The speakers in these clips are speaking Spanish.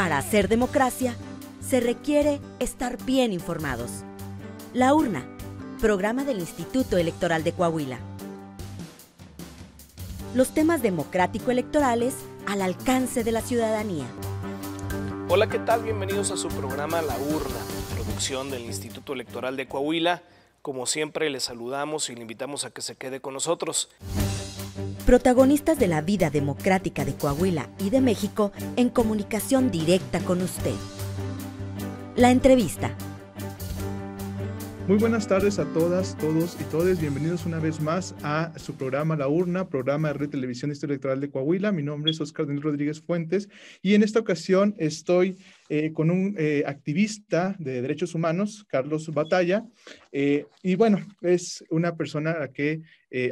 Para hacer democracia, se requiere estar bien informados. La urna, programa del Instituto Electoral de Coahuila. Los temas democrático-electorales al alcance de la ciudadanía. Hola, ¿qué tal? Bienvenidos a su programa La Urna, producción del Instituto Electoral de Coahuila. Como siempre, le saludamos y le invitamos a que se quede con nosotros protagonistas de la vida democrática de Coahuila y de México en comunicación directa con usted. La entrevista muy buenas tardes a todas, todos y todes. Bienvenidos una vez más a su programa La Urna, programa de Red Televisión Electoral de Coahuila. Mi nombre es Oscar Daniel Rodríguez Fuentes y en esta ocasión estoy eh, con un eh, activista de derechos humanos, Carlos Batalla. Eh, y bueno, es una persona que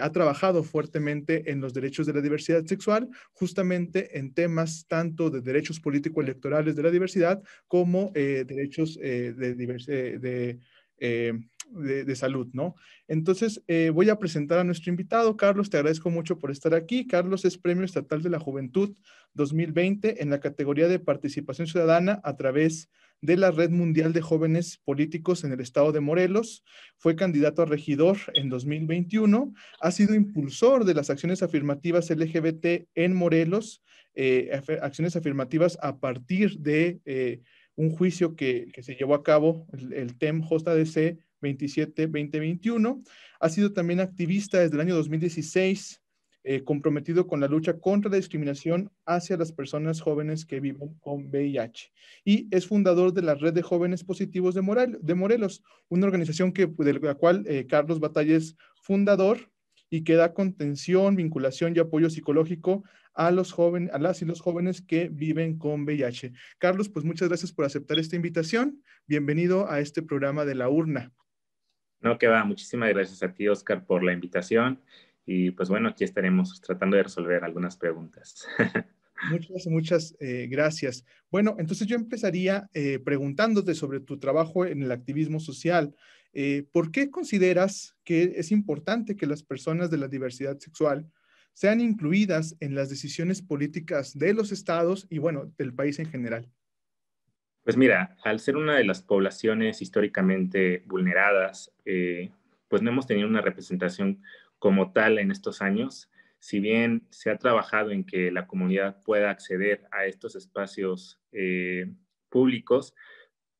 ha trabajado fuertemente en los derechos de la diversidad sexual, justamente en temas tanto de derechos políticos electorales de la diversidad como derechos de, diversidad. de eh, de, salud, ¿no? Entonces, eh, voy a presentar a nuestro invitado. Carlos, te agradezco mucho por estar aquí. Carlos es Premio Estatal de la Juventud 2020 en la categoría de participación ciudadana a través de la Red Mundial de Jóvenes Políticos en el Estado de Morelos. Fue candidato a regidor en 2021. Ha sido impulsor de las acciones afirmativas LGBT en Morelos, eh, acciones afirmativas a partir de un juicio que, se llevó a cabo, el, TEM JDC 27-2021. Ha sido también activista desde el año 2016, eh, comprometido con la lucha contra la discriminación hacia las personas jóvenes que viven con VIH. Y es fundador de la Red de Jóvenes Positivos de, Morelos, una organización que, de la cual eh, Carlos Batalla es fundador y que da contención, vinculación y apoyo psicológico a los jóvenes, a las y los jóvenes que viven con VIH. Carlos, pues muchas gracias por aceptar esta invitación. Bienvenido a este programa de La Urna. No, que va. Muchísimas gracias a ti, Oscar, por la invitación. Y pues bueno, aquí estaremos tratando de resolver algunas preguntas. Muchas, muchas eh, gracias. Bueno, entonces yo empezaría eh, preguntándote sobre tu trabajo en el activismo social. Eh, ¿Por qué consideras que es importante que las personas de la diversidad sexual sean incluidas en las decisiones políticas de los estados y, bueno, del país en general? Pues mira, al ser una de las poblaciones históricamente vulneradas, eh, pues no hemos tenido una representación como tal en estos años. Si bien se ha trabajado en que la comunidad pueda acceder a estos espacios eh, públicos,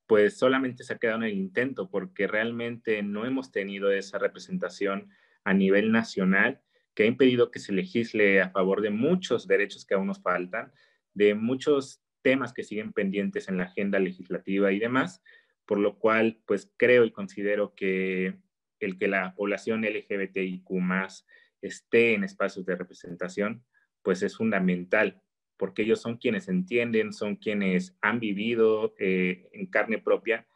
pues solamente se ha quedado en el intento porque realmente no hemos tenido esa representación a nivel nacional que ha impedido que se legisle a favor de muchos derechos que aún nos faltan, de muchos temas que siguen pendientes en la agenda legislativa y demás, por lo cual, pues creo y considero que el que la población LGBTIQ más esté en espacios de representación, pues es fundamental, porque ellos son quienes entienden, son quienes han vivido eh, en carne propia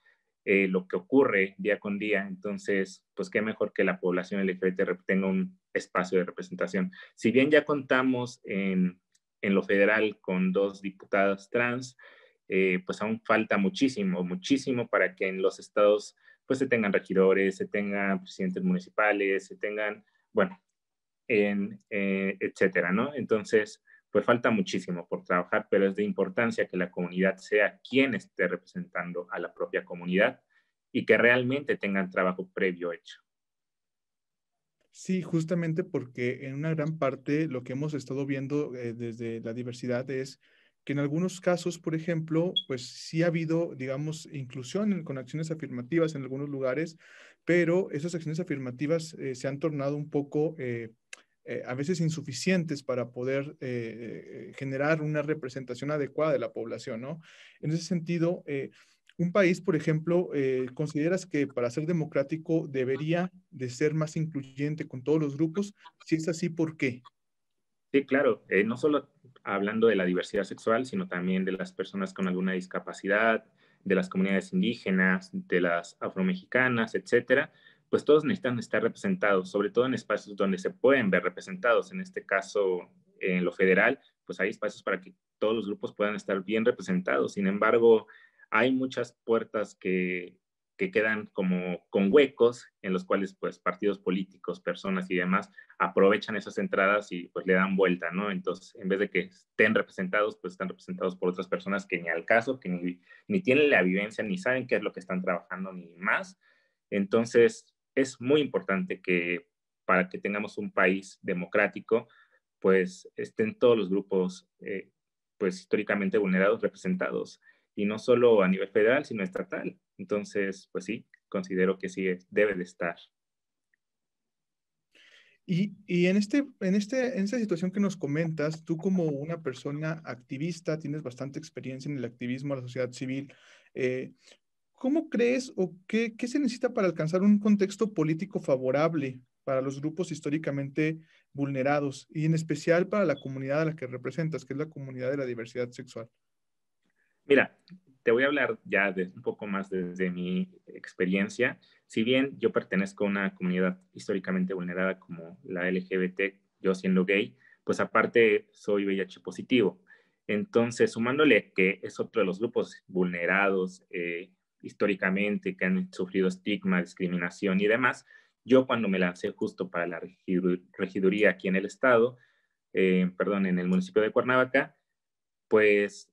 eh, lo que ocurre día con día. Entonces, pues qué mejor que la población LGBT tenga un espacio de representación. Si bien ya contamos en, lo federal con dos diputados trans, eh, pues aún falta muchísimo, muchísimo para que en los estados pues se tengan regidores, se tengan presidentes municipales, se tengan, bueno, eh, etcétera, ¿no? Entonces, pues falta muchísimo por trabajar, pero es de importancia que la comunidad sea quien esté representando a la propia comunidad y que realmente tengan trabajo previo hecho. Sí, justamente porque en una gran parte lo que hemos estado viendo eh, desde la diversidad es que en algunos casos, por ejemplo, pues sí ha habido, digamos, inclusión con acciones afirmativas en algunos lugares, pero esas acciones afirmativas eh, se han tornado un poco eh, a veces insuficientes para poder generar una representación adecuada de la población, ¿no? En ese sentido, un país, por ejemplo, eh, consideras que para ser democrático debería de ser más incluyente con todos los grupos? Si es así, ¿por qué? Sí, claro, eh, no solo hablando de la diversidad sexual, sino también de las personas con alguna discapacidad, de las comunidades indígenas, de las afromexicanas, etcétera, pues todos necesitan estar representados, sobre todo en espacios donde se pueden ver representados, en este caso en lo federal, pues hay espacios para que todos los grupos puedan estar bien representados. Sin embargo, hay muchas puertas que, quedan como con huecos en los cuales pues partidos políticos, personas y demás aprovechan esas entradas y pues le dan vuelta, ¿no? Entonces, en vez de que estén representados, pues están representados por otras personas que ni al caso, que ni, ni tienen la vivencia, ni saben qué es lo que están trabajando, ni más. Entonces, es muy importante que para que tengamos un país democrático, pues estén todos los grupos, eh, pues históricamente vulnerados, representados y no solo a nivel federal, sino estatal. Entonces, pues sí, considero que sí debe de estar. Y, en, este, en, este, esta situación que nos comentas, tú como una persona activista, tienes bastante experiencia en el activismo, la sociedad civil, eh, ¿cómo crees o qué, qué se necesita para alcanzar un contexto político favorable para los grupos históricamente vulnerados y en especial para la comunidad a la que representas, que es la comunidad de la diversidad sexual? Mira, te voy a hablar ya un poco más desde mi experiencia. Si bien yo pertenezco a una comunidad históricamente vulnerada como la LGBT, yo siendo gay, pues aparte soy VIH positivo. Entonces, sumándole que es otro de los grupos vulnerados eh, históricamente, que han sufrido estigma, discriminación y demás, yo cuando me lancé justo para la regiduría aquí en el estado, eh, perdón, en el municipio de Cuernavaca, pues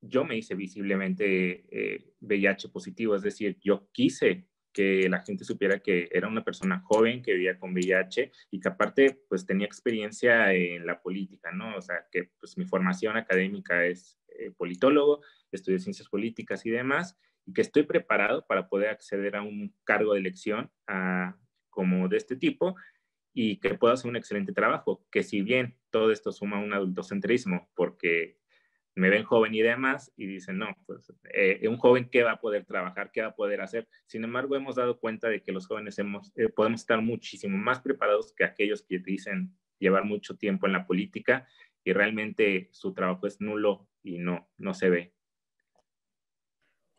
yo me hice visiblemente VIH eh, positivo, es decir, yo quise que la gente supiera que era una persona joven que vivía con VIH y que aparte pues tenía experiencia en la política, ¿no? O sea, que pues mi formación académica es eh, politólogo, estudio ciencias políticas y demás, y que estoy preparado para poder acceder a un cargo de elección ah, como de este tipo y que puedo hacer un excelente trabajo, que si bien todo esto suma un adultocentrismo, porque me ven joven y demás y dicen, no, pues eh, un joven qué va a poder trabajar, qué va a poder hacer. Sin embargo, hemos dado cuenta de que los jóvenes hemos, eh, podemos estar muchísimo más preparados que aquellos que dicen llevar mucho tiempo en la política y realmente su trabajo es nulo y no, no se ve.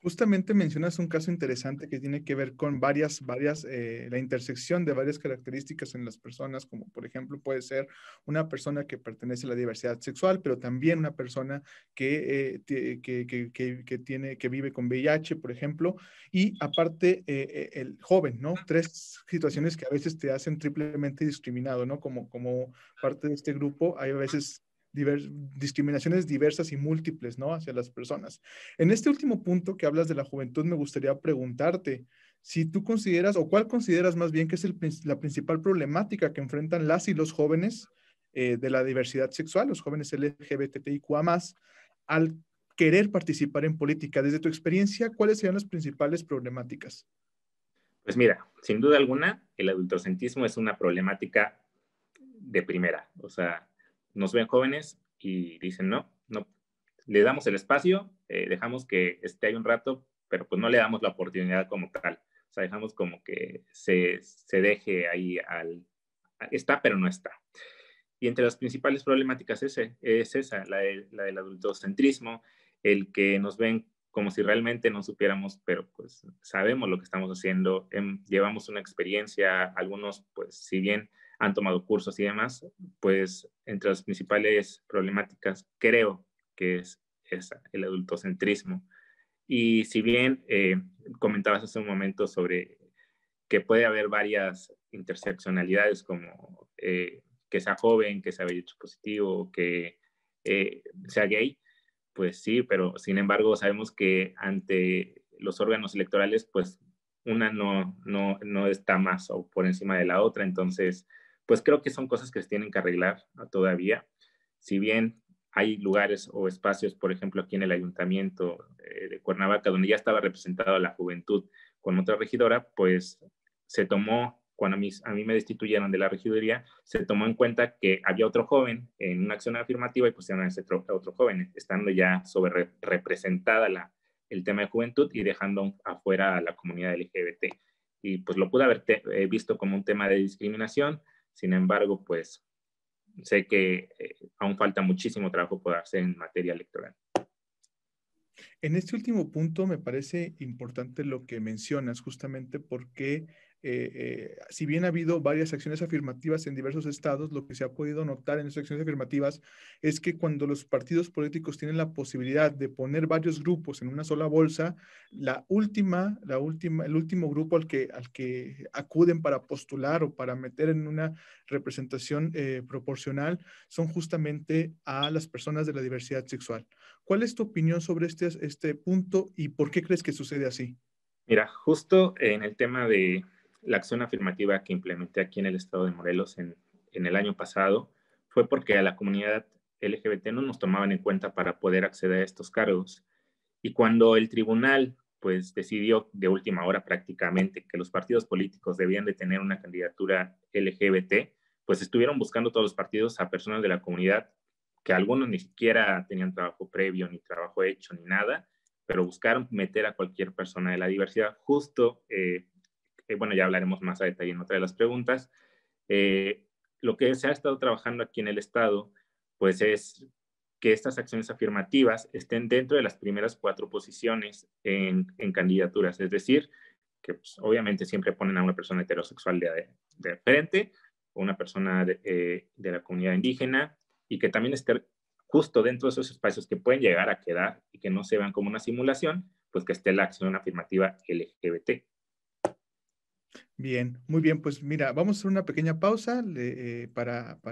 Justamente mencionas un caso interesante que tiene que ver con varias, varias, eh, la intersección de varias características en las personas, como por ejemplo puede ser una persona que pertenece a la diversidad sexual, pero también una persona que, eh, que, tiene, que vive con VIH, por ejemplo, y aparte eh, el joven, ¿no? Tres situaciones que a veces te hacen triplemente discriminado, ¿no? Como, como parte de este grupo, hay a veces discriminaciones diversas y múltiples, ¿no? Hacia las personas. En este último punto que hablas de la juventud, me gustaría preguntarte si tú consideras, o cuál consideras más bien que es la principal problemática que enfrentan las y los jóvenes eh, de la diversidad sexual, los jóvenes LGBTIQA más, al querer participar en política. Desde tu experiencia, ¿cuáles serían las principales problemáticas? Pues mira, sin duda alguna, el adultocentismo es una problemática de primera. O sea, nos ven jóvenes y dicen, no, no, le damos el espacio, eh, dejamos que esté ahí un rato, pero pues no le damos la oportunidad como tal. O sea, dejamos como que se, deje ahí al, está pero no está. Y entre las principales problemáticas ese, es esa, la, la del adultocentrismo, el que nos ven como si realmente no supiéramos, pero pues sabemos lo que estamos haciendo, em, llevamos una experiencia, algunos pues si bien han tomado cursos y demás, pues entre las principales problemáticas creo que es, el adultocentrismo. Y si bien eh, comentabas hace un momento sobre que puede haber varias interseccionalidades como eh, que sea joven, que sea hecho positivo, que eh, sea gay, pues sí, pero sin embargo sabemos que ante los órganos electorales, pues una no, no, no está más o por encima de la otra, entonces pues creo que son cosas que se tienen que arreglar todavía. Si bien hay lugares o espacios, por ejemplo, aquí en el ayuntamiento eh, de Cuernavaca, donde ya estaba representada la juventud con otra regidora, pues se tomó, cuando a mí, a mí me destituyeron de la regiduría, se tomó en cuenta que había otro joven en una acción afirmativa y pusieron a ese otro, a otro joven, estando ya sobre representada la, el tema de juventud y dejando afuera a la comunidad LGBT. Y pues lo pude haber eh, visto como un tema de discriminación, sin embargo, pues sé que eh, aún falta muchísimo trabajo por hacer en materia electoral. En este último punto me parece importante lo que mencionas, justamente porque eh, eh, si bien ha habido varias acciones afirmativas en diversos estados, lo que se ha podido notar en esas acciones afirmativas es que cuando los partidos políticos tienen la posibilidad de poner varios grupos en una sola bolsa, la última, la última, el último grupo al que, al que acuden para postular o para meter en una representación eh, proporcional son justamente a las personas de la diversidad sexual. ¿Cuál es tu opinión sobre este, este punto y por qué crees que sucede así? Mira, justo en el tema de, la acción afirmativa que implementé aquí en el estado de Morelos en, el año pasado fue porque a la comunidad LGBT no nos tomaban en cuenta para poder acceder a estos cargos. Y cuando el tribunal pues decidió de última hora prácticamente que los partidos políticos debían de tener una candidatura LGBT, pues estuvieron buscando todos los partidos a personas de la comunidad que algunos ni siquiera tenían trabajo previo, ni trabajo hecho, ni nada, pero buscaron meter a cualquier persona de la diversidad justo eh, eh, bueno, ya hablaremos más a detalle en otra de las preguntas. Eh, lo que se ha estado trabajando aquí en el Estado, pues es que estas acciones afirmativas estén dentro de las primeras cuatro posiciones en, candidaturas, es decir, que pues, obviamente siempre ponen a una persona heterosexual de, frente, o una persona eh, de, la comunidad indígena, y que también esté justo dentro de esos espacios que pueden llegar a quedar y que no se vean como una simulación, pues que esté la acción afirmativa LGBT. Bien, muy bien, pues mira, vamos a hacer una pequeña pausa eh, para, vamos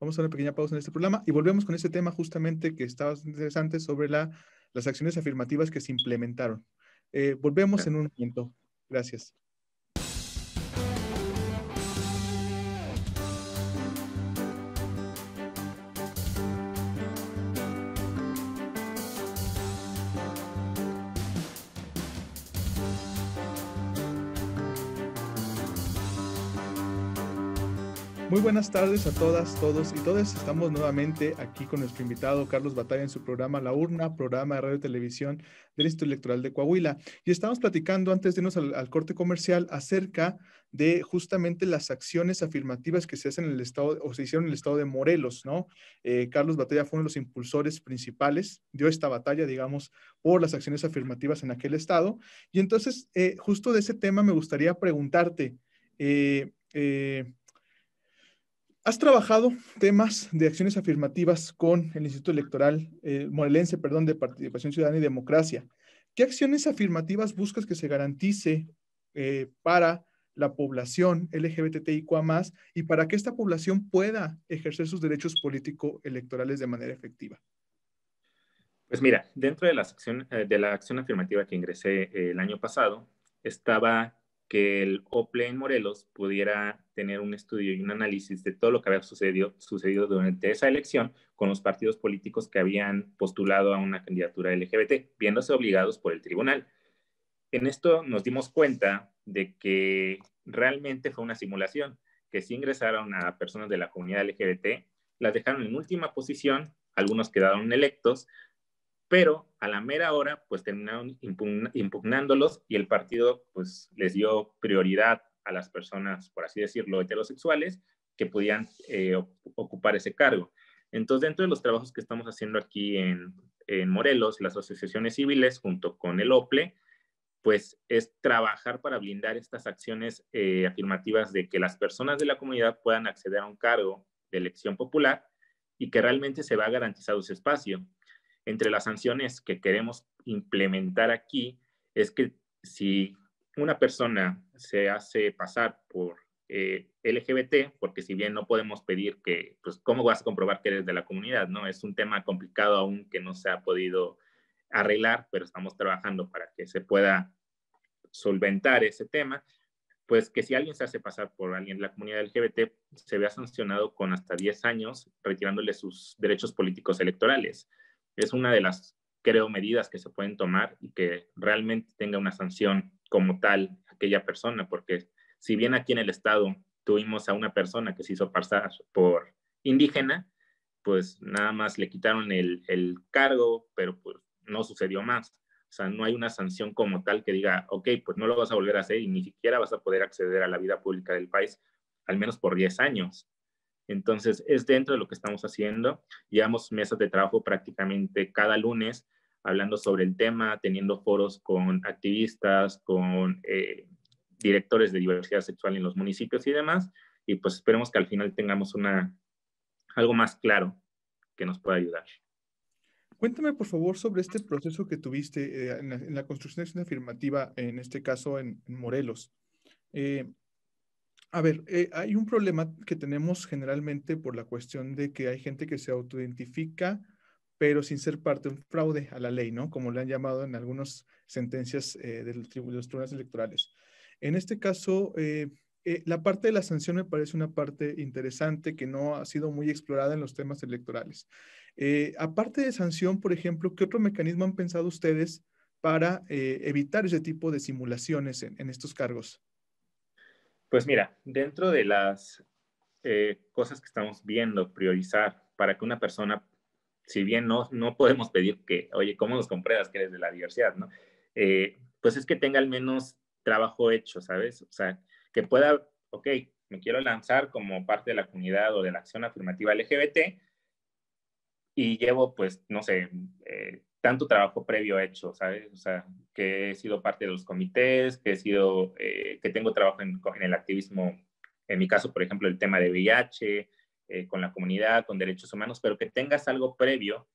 a hacer una pequeña pausa en este programa y volvemos con este tema justamente que estaba interesante sobre la, las acciones afirmativas que se implementaron. Eh, volvemos en un momento. Gracias. Muy buenas tardes a todas, todos y todas. Estamos nuevamente aquí con nuestro invitado Carlos Batalla en su programa La Urna, programa de radio y televisión del Instituto Electoral de Coahuila. Y estamos platicando antes de irnos al, corte comercial acerca de justamente las acciones afirmativas que se hacen en el estado o se hicieron en el estado de Morelos, ¿no? Eh, Carlos Batalla fue uno de los impulsores principales, dio esta batalla, digamos, por las acciones afirmativas en aquel estado. Y entonces, eh, justo de ese tema me gustaría preguntarte, eh, eh Has trabajado temas de acciones afirmativas con el Instituto Electoral eh, Morelense, perdón, de Participación Ciudadana y Democracia. ¿Qué acciones afirmativas buscas que se garantice eh, para la población LGBTIQA y para que esta población pueda ejercer sus derechos político-electorales de manera efectiva? Pues mira, dentro de la, eh, de la acción afirmativa que ingresé el año pasado, estaba que el OPLE en Morelos pudiera tener un estudio y un análisis de todo lo que había sucedido, durante esa elección con los partidos políticos que habían postulado a una candidatura LGBT, viéndose obligados por el tribunal. En esto nos dimos cuenta de que realmente fue una simulación, que si ingresaron a personas de la comunidad LGBT, las dejaron en última posición, algunos quedaron electos, pero a la mera hora pues terminaron impugnándolos y el partido pues les dio prioridad a las personas, por así decirlo, heterosexuales que podían eh, ocupar ese cargo. Entonces, dentro de los trabajos que estamos haciendo aquí en, Morelos, las asociaciones civiles junto con el OPLE, pues es trabajar para blindar estas acciones eh, afirmativas de que las personas de la comunidad puedan acceder a un cargo de elección popular y que realmente se va a garantizar ese espacio entre las sanciones que queremos implementar aquí es que si una persona se hace pasar por eh, LGBT, porque si bien no podemos pedir que, pues, ¿cómo vas a comprobar que eres de la comunidad? No, es un tema complicado aún que no se ha podido arreglar, pero estamos trabajando para que se pueda solventar ese tema, pues que si alguien se hace pasar por alguien de la comunidad LGBT, se vea sancionado con hasta 10 años, retirándole sus derechos políticos electorales es una de las, creo, medidas que se pueden tomar y que realmente tenga una sanción como tal aquella persona, porque si bien aquí en el Estado tuvimos a una persona que se hizo pasar por indígena, pues nada más le quitaron el, cargo, pero pues no sucedió más. O sea, no hay una sanción como tal que diga, ok, pues no lo vas a volver a hacer y ni siquiera vas a poder acceder a la vida pública del país, al menos por 10 años. Entonces, es dentro de lo que estamos haciendo. Llevamos mesas de trabajo prácticamente cada lunes hablando sobre el tema, teniendo foros con activistas, con eh, directores de diversidad sexual en los municipios y demás. Y pues esperemos que al final tengamos una, algo más claro que nos pueda ayudar. Cuéntame, por favor, sobre este proceso que tuviste eh, en, la, construcción de acción afirmativa, en este caso en, Morelos. Eh, a ver, eh, hay un problema que tenemos generalmente por la cuestión de que hay gente que se autoidentifica, pero sin ser parte de un fraude a la ley, ¿no? Como le han llamado en algunas sentencias eh, de los tribunales electorales. En este caso, eh, eh, la parte de la sanción me parece una parte interesante que no ha sido muy explorada en los temas electorales. aparte de sanción, por ejemplo, ¿qué otro mecanismo han pensado ustedes para evitar ese tipo de simulaciones en estos cargos? Pues mira, dentro de las eh, cosas que estamos viendo, priorizar para que una persona, si bien no, no podemos pedir que, oye, ¿cómo nos compruebas que eres de la diversidad? ¿no? Eh, pues es que tenga al menos trabajo hecho, ¿sabes? O sea, que pueda, ok, me quiero lanzar como parte de la comunidad o de la acción afirmativa LGBT y llevo, pues, no sé, eh, tanto trabajo previo hecho, ¿sabes? O sea, que he sido parte de los comités, que he sido, eh, que tengo trabajo en, el activismo, en mi caso, por ejemplo, el tema de VIH, eh, con la comunidad, con derechos humanos, pero que tengas algo previo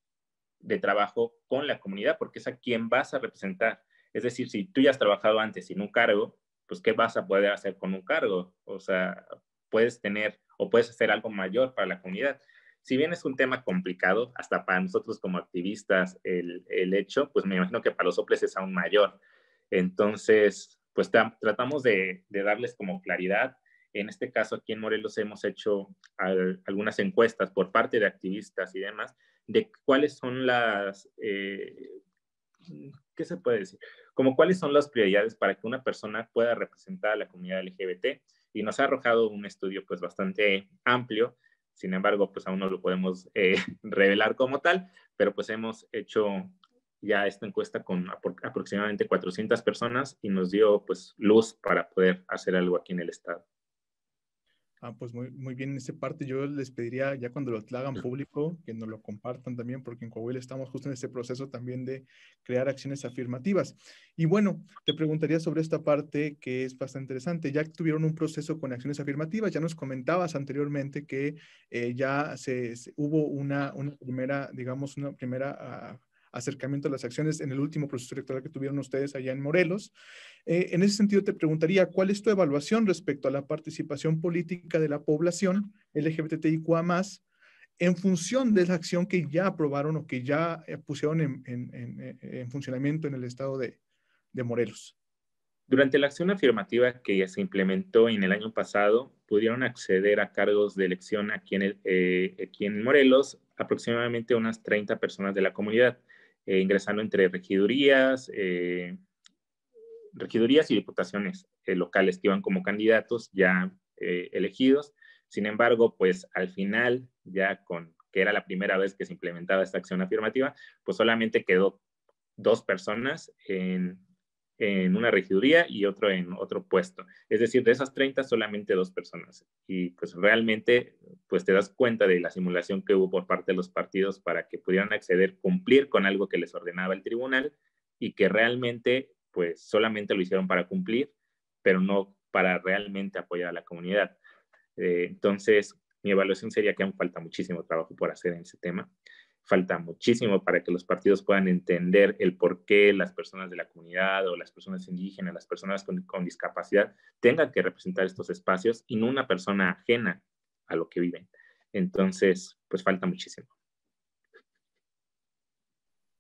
de trabajo con la comunidad, porque es a quien vas a representar. Es decir, si tú ya has trabajado antes sin un cargo, pues ¿qué vas a poder hacer con un cargo? O sea, puedes tener o puedes hacer algo mayor para la comunidad si bien es un tema complicado, hasta para nosotros como activistas el, hecho, pues me imagino que para los OPLES es aún mayor. Entonces, pues tratamos de, darles como claridad. En este caso, aquí en Morelos hemos hecho algunas encuestas por parte de activistas y demás de cuáles son las, eh, ¿qué se puede decir? Como cuáles son las prioridades para que una persona pueda representar a la comunidad LGBT y nos ha arrojado un estudio pues bastante amplio sin embargo, pues aún no lo podemos eh, revelar como tal, pero pues hemos hecho ya esta encuesta con aproximadamente 400 personas y nos dio pues luz para poder hacer algo aquí en el estado. Ah, pues muy, muy bien en esa parte. Yo les pediría ya cuando lo hagan público que nos lo compartan también, porque en Coahuila estamos justo en ese proceso también de crear acciones afirmativas. Y bueno, te preguntaría sobre esta parte que es bastante interesante. Ya tuvieron un proceso con acciones afirmativas, ya nos comentabas anteriormente que eh, ya se, hubo una, una primera, digamos, una primera... Ah, acercamiento a las acciones en el último proceso electoral que tuvieron ustedes allá en Morelos. Eh, en ese sentido, te preguntaría, ¿cuál es tu evaluación respecto a la participación política de la población LGBTIQA en función de la acción que ya aprobaron o que ya eh, pusieron eh, en, funcionamiento en el estado de, Morelos? Durante la acción afirmativa que ya se implementó en el año pasado, pudieron acceder a cargos de elección aquí en, Morelos aproximadamente unas 30 personas de la comunidad, ingresando entre regidurías, regidurías y diputaciones eh, locales que iban como candidatos ya eh, elegidos. Sin embargo, pues al final, ya con que era la primera vez que se implementaba esta acción afirmativa, pues solamente quedó dos personas en, en una regiduría y otro en otro puesto. Es decir, de esas 30, solamente dos personas. Y pues realmente, pues te das cuenta de la simulación que hubo por parte de los partidos para que pudieran acceder, cumplir con algo que les ordenaba el tribunal y que realmente pues solamente lo hicieron para cumplir, pero no para realmente apoyar a la comunidad. Eh, entonces, mi evaluación sería que aún falta muchísimo trabajo por hacer en ese tema. Falta muchísimo para que los partidos puedan entender el por qué las personas de la comunidad o las personas indígenas, las personas con discapacidad, tengan que representar estos espacios y no una persona ajena a lo que viven. Entonces, pues falta muchísimo.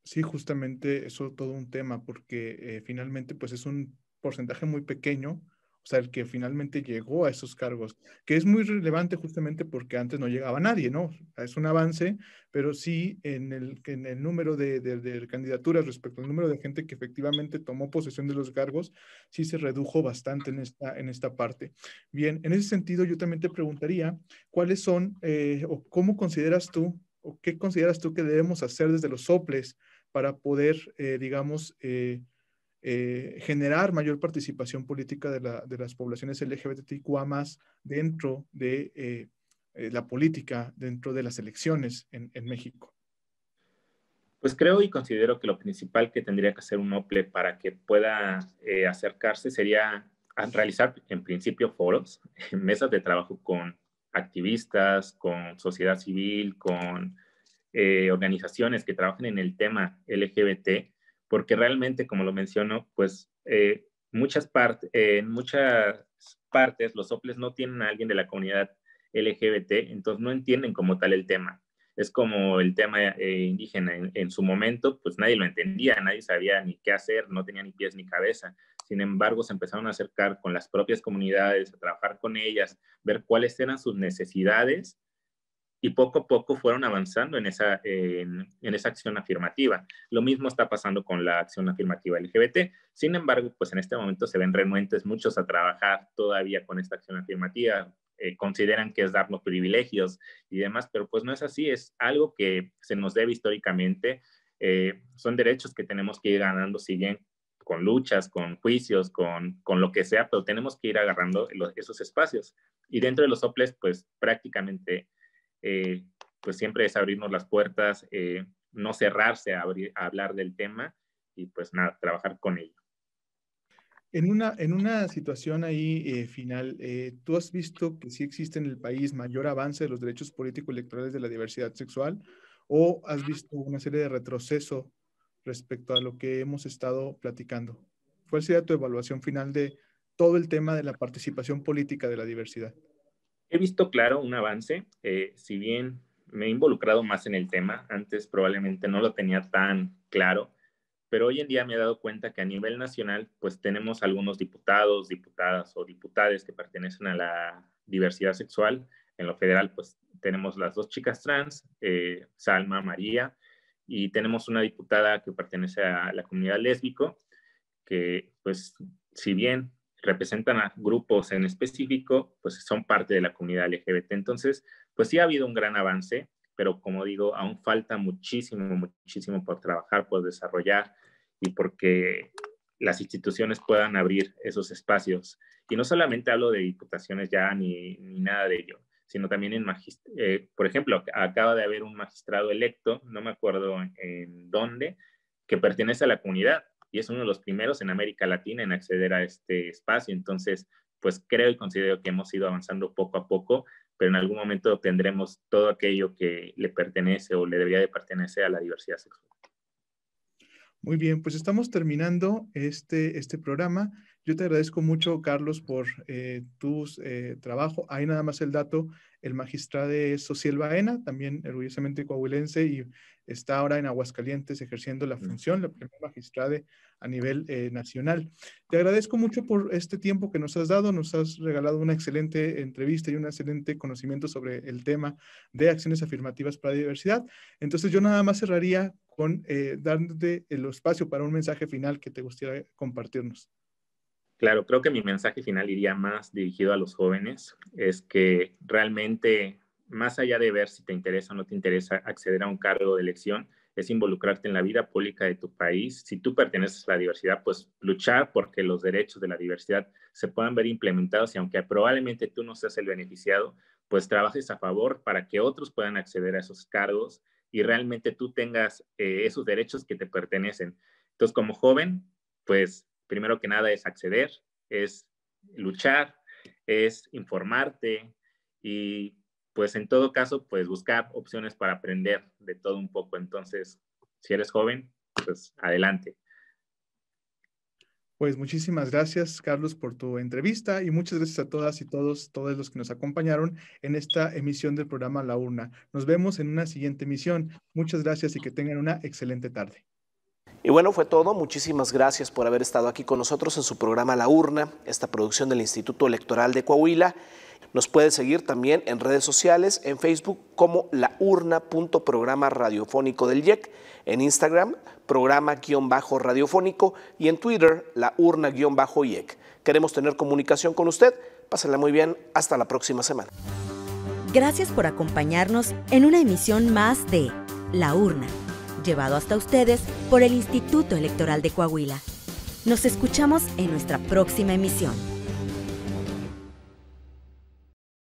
Sí, justamente eso es todo un tema, porque eh, finalmente pues es un porcentaje muy pequeño, o sea, el que finalmente llegó a esos cargos, que es muy relevante justamente porque antes no llegaba nadie, ¿no? Es un avance, pero sí en el, en el número de, de, candidaturas respecto al número de gente que efectivamente tomó posesión de los cargos, sí se redujo bastante en esta, en esta parte. Bien, en ese sentido yo también te preguntaría, ¿cuáles son eh, o cómo consideras tú o qué consideras tú que debemos hacer desde los soples? para poder, eh, digamos, eh, eh, generar mayor participación política de, las poblaciones LGBTQA más dentro de la política, dentro de las elecciones en, en, México. Pues creo y considero que lo principal que tendría que hacer un OPLE para que pueda acercarse sería realizar en principio foros, mesas de trabajo con activistas, con sociedad civil, con eh, organizaciones que trabajen en el tema LGBT, porque realmente, como lo mencionó pues eh, muchas partes eh, en muchas partes los OPLES no tienen a alguien de la comunidad LGBT, entonces no entienden como tal el tema. Es como el tema indígena. En, en, su momento, pues nadie lo entendía, nadie sabía ni qué hacer, no tenía ni pies ni cabeza. Sin embargo, se empezaron a acercar con las propias comunidades, a trabajar con ellas, ver cuáles eran sus necesidades y poco a poco fueron avanzando en esa, en, esa acción afirmativa. Lo mismo está pasando con la acción afirmativa LGBT. Sin embargo, pues en este momento se ven renuentes muchos a trabajar todavía con esta acción afirmativa. Eh, consideran que es darnos privilegios y demás, pero pues no es así, es algo que se nos debe históricamente. Eh, son derechos que tenemos que ir ganando, siguen con luchas, con juicios, con, lo que sea, pero tenemos que ir agarrando esos espacios. Y dentro de los OPLES, pues prácticamente eh, pues siempre es abrirnos las puertas, eh, no cerrarse a, hablar del tema y pues nada, trabajar con ello. En una, en una situación ahí eh, final, ¿tú has visto que sí existe en el país mayor avance de los derechos políticos electorales de la diversidad sexual o has visto una serie de retroceso respecto a lo que hemos estado platicando? ¿Cuál sería tu evaluación final de todo el tema de la participación política de la diversidad? He visto claro un avance, eh, si bien me he involucrado más en el tema, antes probablemente no lo tenía tan claro, pero hoy en día me he dado cuenta que a nivel nacional, pues tenemos algunos diputados, diputadas o diputades que pertenecen a la diversidad sexual. En lo federal, pues tenemos las dos chicas trans, eh, Salma, María, y tenemos una diputada que pertenece a la comunidad lésbico, que pues si bien representan a grupos en específico, pues son parte de la comunidad LGBT. Entonces, pues sí ha habido un gran avance, pero como digo, aún falta muchísimo, muchísimo por trabajar, por desarrollar y porque las instituciones puedan abrir esos espacios. Y no solamente hablo de diputaciones ya ni, nada de ello, sino también en eh, por ejemplo, acaba de haber un magistrado electo, no me acuerdo en dónde, que pertenece a la comunidad es uno de los primeros en América Latina en acceder a este espacio. Entonces, pues creo y considero que hemos ido avanzando poco a poco, pero en algún momento obtendremos todo aquello que le pertenece o le debería de pertenecer a la diversidad sexual. Muy bien, pues estamos terminando este, este programa. Yo te agradezco mucho, Carlos, por eh, tu eh, trabajo. Hay nada más el dato, el magistrado de Social Baena, también orgullosamente coahuilense y está ahora en Aguascalientes ejerciendo la función, la primera magistrada a nivel eh, nacional. Te agradezco mucho por este tiempo que nos has dado, nos has regalado una excelente entrevista y un excelente conocimiento sobre el tema de acciones afirmativas para la diversidad. Entonces yo nada más cerraría con eh, darte el espacio para un mensaje final que te gustaría compartirnos. Claro, creo que mi mensaje final iría más dirigido a los jóvenes, es que realmente más allá de ver si te interesa o no te interesa acceder a un cargo de elección, es involucrarte en la vida pública de tu país. Si tú perteneces a la diversidad, pues luchar porque los derechos de la diversidad se puedan ver implementados y aunque probablemente tú no seas el beneficiado, pues trabajes a favor para que otros puedan acceder a esos cargos y realmente tú tengas eh, esos derechos que te pertenecen. Entonces, como joven, pues primero que nada es acceder, es luchar, es informarte y pues en todo caso, pues buscar opciones para aprender de todo un poco. Entonces, si eres joven, pues adelante. Pues muchísimas gracias, Carlos, por tu entrevista y muchas gracias a todas y todos, todos los que nos acompañaron en esta emisión del programa La Urna. Nos vemos en una siguiente emisión. Muchas gracias y que tengan una excelente tarde. Y bueno, fue todo. Muchísimas gracias por haber estado aquí con nosotros en su programa La Urna, esta producción del Instituto Electoral de Coahuila. Nos puede seguir también en redes sociales, en Facebook como laurna.programa radiofónico del IEC, en Instagram programa-radiofónico y en Twitter laurna-YEC. Queremos tener comunicación con usted. Pásenla muy bien. Hasta la próxima semana. Gracias por acompañarnos en una emisión más de La Urna, llevado hasta ustedes por el Instituto Electoral de Coahuila. Nos escuchamos en nuestra próxima emisión.